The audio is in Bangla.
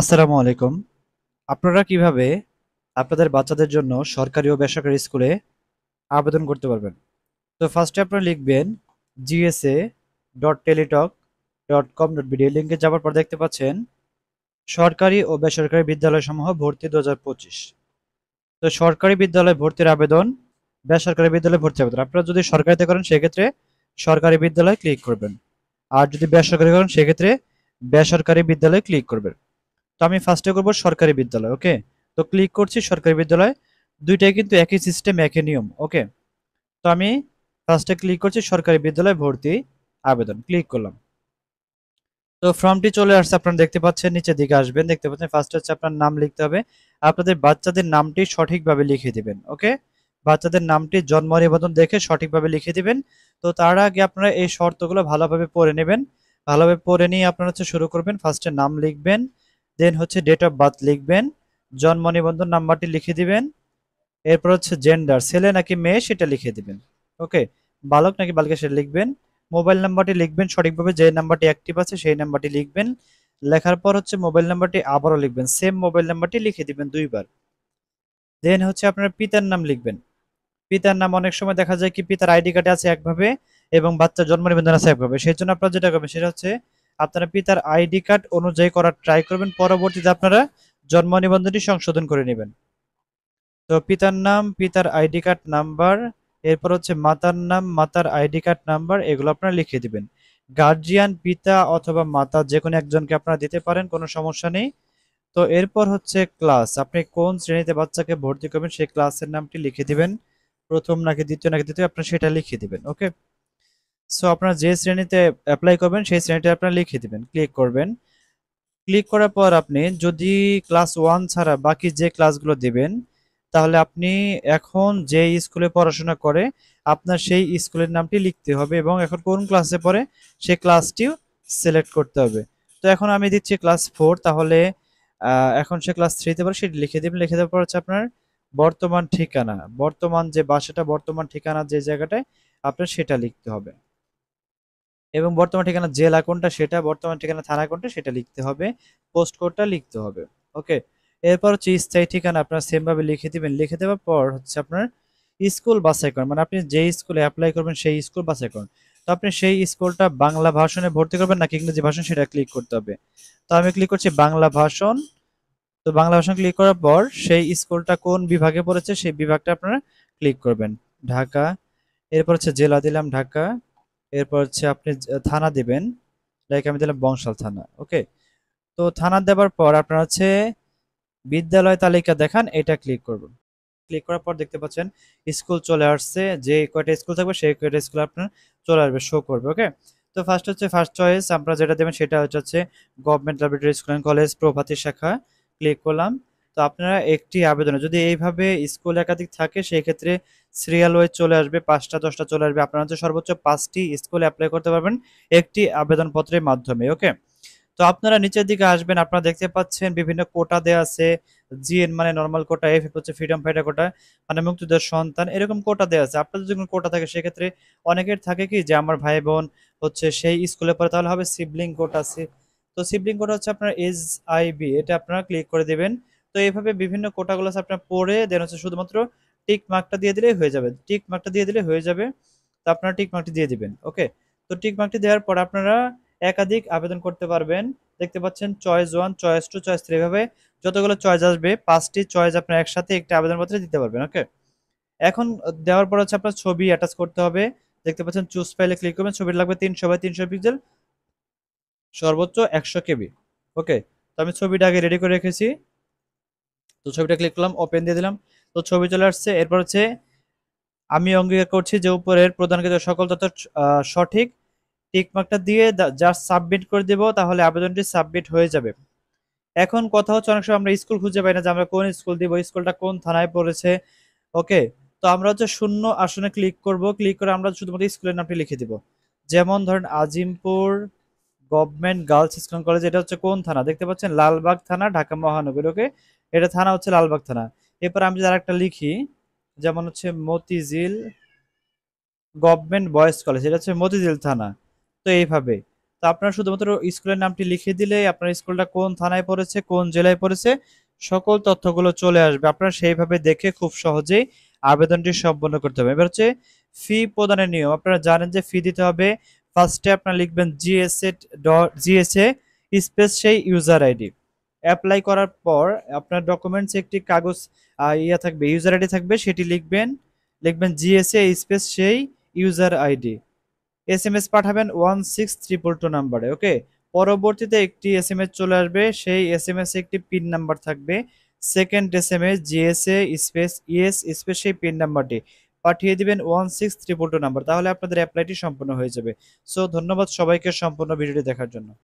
আসসালামু আলাইকুম আপনারা কিভাবে আপনাদের বাচ্চাদের জন্য সরকারি ও বেসরকারি স্কুলে আবেদন করতে পারবেন তো ফার্স্টে আপনারা লিখবেন GSA dot Teletalk dot com dot BD লিঙ্কে যাওয়ার পর দেখতে পাচ্ছেন সরকারি ও বেসরকারি বিদ্যালয়সমূহ ভর্তি দু তো সরকারি বিদ্যালয় ভর্তির আবেদন বেসরকারি বিদ্যালয় ভর্তি আবেদন আপনারা যদি সরকারিতে করেন সেক্ষেত্রে সরকারি বিদ্যালয় ক্লিক করবেন আর যদি বেসরকারি করেন সেক্ষেত্রে বেসরকারি বিদ্যালয় ক্লিক করবেন তো আমি ফার্স্টে করব সরকারি বিদ্যালয় ওকে তো ক্লিক করছি সরকারি বিদ্যালয় দুইটাই কিন্তু একই সিস্টেম একই নিয়ম ওকে তো আমি ফার্স্টে ক্লিক করছি সরকারি বিদ্যালয় ভর্তি আবেদন ক্লিক করলাম তো ফর্মটি চলে আসছে আপনারা দেখতে পাচ্ছেন নিচের দিকে আসবেন দেখতে পাচ্ছেন ফার্স্ট হচ্ছে আপনার নাম লিখতে হবে আপনাদের বাচ্চাদের নামটি সঠিকভাবে লিখে দিবেন ওকে বাচ্চাদের নামটি জন্ম নিবন্ধন দেখে সঠিকভাবে লিখে দিবেন তো তার আগে আপনারা এই শর্তগুলো ভালোভাবে পড়ে নেবেন ভালোভাবে পড়ে নিয়ে আপনারা হচ্ছে শুরু করবেন ফার্স্টে নাম লিখবেন দেন হচ্ছে ডেট অফ বার্থ লিখবেন জন্ম নিবন্ধন নাম্বারটি লিখে দিবেন এরপর হচ্ছে জেন্ডার ছেলে নাকি মেয়ে সেটা লিখে দিবেন ওকে বালক নাকি বালিকা সেটা লিখবেন মোবাইল নাম্বারটি লিখবেন সঠিকভাবে যে নাম্বারটি অ্যাক্টিভ আছে সেই নাম্বারটি লিখবেন লেখার পর হচ্ছে মোবাইল নাম্বারটি আবারও লিখবেন সেম মোবাইল নাম্বারটি লিখে দিবেন দুইবার দেন হচ্ছে আপনার পিতার নাম লিখবেন পিতার নাম অনেক সময় দেখা যায় কি পিতার আইডি কার্ডে আছে একভাবে এবং বাচ্চার জন্ম নিবন্ধন আছে একভাবে সেই জন্য আপনার যেটা করবেন সেটা হচ্ছে আপনারা পিতার আইডি কার্ড অনুযায়ী করার ট্রাই করবেন পরবর্তীতে আপনারা জন্ম নিবন্ধনটি সংশোধন করে নেবেন তো পিতার নাম পিতার আইডি কার্ড নাম্বার এরপর হচ্ছে মাতার নাম মাতার আইডি কার্ড নাম্বার এগুলো আপনারা লিখে দিবেন গার্জিয়ান পিতা অথবা মাতা যে কোনো একজনকে আপনারা দিতে পারেন কোনো সমস্যা নেই তো এরপর হচ্ছে ক্লাস আপনি কোন শ্রেণীতে বাচ্চাকে ভর্তি করবেন সেই ক্লাসের নামটি লিখে দিবেন প্রথম নাকি দ্বিতীয় নাকি দ্বিতীয় আপনার সেটা লিখে দিবেন ওকে সো আপনার যে শ্রেণীতে অ্যাপ্লাই করবেন সেই শ্রেণীতে আপনার লিখে দেবেন ক্লিক করবেন ক্লিক করার পর আপনি যদি ক্লাস ওয়ান ছাড়া বাকি যে ক্লাসগুলো দেবেন তাহলে আপনি এখন যে স্কুলে পড়াশোনা করে আপনার সেই স্কুলের নামটি লিখতে হবে এবং এখন কোন ক্লাসে পড়ে সেই ক্লাসটিও সিলেক্ট করতে হবে তো এখন আমি দিচ্ছি ক্লাস ফোর তাহলে এখন সে ক্লাস থ্রিতে পড়ে সেটি লিখে দেবেন লিখে দেওয়ার পর হচ্ছে আপনার বর্তমান ঠিকানা বর্তমান যে বাসাটা বর্তমান ঠিকানা যে জায়গাটায় আপনার সেটা লিখতে হবে এবং বর্তমান ঠিকানা জেলা কোনটা সেটা বর্তমান ঠিকানা থানা কোনটা সেটা লিখতে হবে পোস্ট কোডটা লিখতে হবে ওকে এরপর হচ্ছে স্থায়ী ঠিকানা আপনার সেমভাবে লিখে দিবেন লিখে দেওয়ার পর হচ্ছে আপনার স্কুল বাছাই করেন মানে আপনি যে স্কুলে অ্যাপ্লাই করবেন সেই স্কুল বাছাই করেন তো আপনি সেই স্কুলটা বাংলা ভাষণে ভর্তি করবেন নাকি ইংরেজি ভাষণ সেটা ক্লিক করতে হবে তো আমি ক্লিক করছি বাংলা ভাষণ তো বাংলা ভাষণ ক্লিক করার পর সেই স্কুলটা কোন বিভাগে পড়েছে সেই বিভাগটা আপনারা ক্লিক করবেন ঢাকা এরপর হচ্ছে জেলা দিলাম ঢাকা এরপর হচ্ছে আপনি থানা দিবেন লাইক আমি দিলাম বংশাল থানা ওকে তো থানা দেওয়ার পর আপনার হচ্ছে বিদ্যালয় তালিকা দেখান এটা ক্লিক করবেন ক্লিক করার পর দেখতে পাচ্ছেন স্কুল চলে আসছে যে কয়টা স্কুল থাকবে সেই কয়টা স্কুল আপনার চলে আসবে শো করবে ওকে তো ফার্স্ট হচ্ছে ফার্স্ট চয়েস আমরা যেটা দেবেন সেটা হচ্ছে government library school and college Prabhati শাখা ক্লিক করলাম তো আপনারা একটি আবেদনে যদি এইভাবে স্কুল একাধিক থাকে সেই ক্ষেত্রে সিরিয়াল ওয়ে চলে আসবে পাঁচটা দশটা চলে আসবে আপনারা হচ্ছে সর্বোচ্চ পাঁচটি স্কুলে অ্যাপ্লাই করতে পারবেন একটি আবেদনপত্রের মাধ্যমে ওকে তো আপনারা নিচের দিকে আসবেন আপনারা দেখতে পাচ্ছেন বিভিন্ন কোটা দেওয়া আছে জিএন মানে নর্মাল কোটা এফ হচ্ছে ফ্রিডম ফাইটার কোটা মানে মুক্তিযোদ্ধার সন্তান এরকম কোটা দেওয়া আছে আপনাদের যদি কোটা থাকে সেক্ষেত্রে অনেকের থাকে কি যে আমার ভাই বোন হচ্ছে সেই স্কুলে পড়ে তাহলে হবে সিবলিং কোটা আছে তো সিবলিং কোটা হচ্ছে আপনার এস আইবি এটা আপনারা ক্লিক করে দেবেন তো এইভাবে বিভিন্ন কোটাগুলো আপনার পড়ে দেন হচ্ছে শুধুমাত্র টিক মার্কটা দিয়ে দিলেই হয়ে যাবে টিক মার্কটা দিয়ে দিলে হয়ে যাবে তো আপনারা টিক মার্কটি দিয়ে দিবেন ওকে তো টিক মার্কটি দেওয়ার পর আপনারা একাধিক আবেদন করতে পারবেন দেখতে পাচ্ছেন choice one choice two choice three এভাবে যতগুলো চয়েস আসবে পাঁচটি চয়েস আপনার একসাথে একটি আবেদনপত্রে দিতে পারবেন ওকে এখন দেওয়ার পর হচ্ছে আপনার ছবি অ্যাটাচ করতে হবে দেখতে পাচ্ছেন চুজ ফাইলে ক্লিক করবেন ছবি লাগবে তিনশো বাই তিনশো পিক্সেল সর্বোচ্চ একশো কেবি ওকে তো আমি ছবিটা আগে রেডি করে রেখেছি তো ছবিটা ক্লিক করলাম ওপেন দিয়ে দিলাম তো ছবি চলে আসছে এরপর হচ্ছে আমি অঙ্গীকার করছি যে উপরের প্রদানকৃত সকল তথ্য সঠিক টিকমার্কটা দিয়ে জাস্ট সাবমিট করে দেব তাহলে আবেদনটি সাবমিট হয়ে যাবে এখন কথা হচ্ছে অনেক সময় আমরা স্কুল খুঁজে পাই না যে আমরা কোন স্কুল দিব স্কুলটা কোন থানায় পড়েছে ওকে তো আমরা হচ্ছে শূন্য আসনে ক্লিক করব ক্লিক করে আমরা শুধুমাত্র স্কুলের নামটি লিখে দিব যেমন ধরেন Azimpur government girls school college এটা হচ্ছে কোন থানা দেখতে পাচ্ছেন লালবাগ থানা ঢাকা মহানগর ওকে এটা থানা হচ্ছে লালবাগ থানা এরপর আমি যদি আরেকটা লিখি যেমন হচ্ছে মতিঝিল গভর্নমেন্ট বয়েজ কলেজ এটা হচ্ছে মতিঝিল থানা তো এইভাবে তো আপনারা শুধুমাত্র স্কুলের নামটি লিখে দিলেই আপনার স্কুলটা কোন থানায় পড়েছে কোন জেলায় পড়েছে সকল তথ্যগুলো চলে আসবে আপনারা সেইভাবে দেখে খুব সহজেই আবেদনটি সম্পন্ন করতে হবে এবার হচ্ছে ফি প্রদানের নিয়ম আপনারা জানেন যে ফি দিতে হবে ফার্স্টে আপনারা লিখবেন জিএসএ ডট জিএসএ স্পেস সেই ইউজার আইডি অ্যাপ্লাই করার পর আপনার ডকুমেন্টস একটি কাগজ ইয়া থাকবে ইউজার আইডি থাকবে সেটি লিখবেন লিখবেন জিএসএ স্পেস সেই user ID S M S পাঠাবেন ওয়ান সিক্স ট্রিপল টু নাম্বারে ওকে পরবর্তীতে একটি এস এম এস চলে আসবে সেই এস এম এস একটি পিন নাম্বার থাকবে second S M S GSA space ES space সেই পিন নাম্বারটি পাঠিয়ে দিবেন one six triple two number তাহলে আপনাদের অ্যাপ্লাইটি সম্পূর্ণ হয়ে যাবে সো ধন্যবাদ সবাইকে সম্পূর্ণ ভিডিওটি দেখার জন্য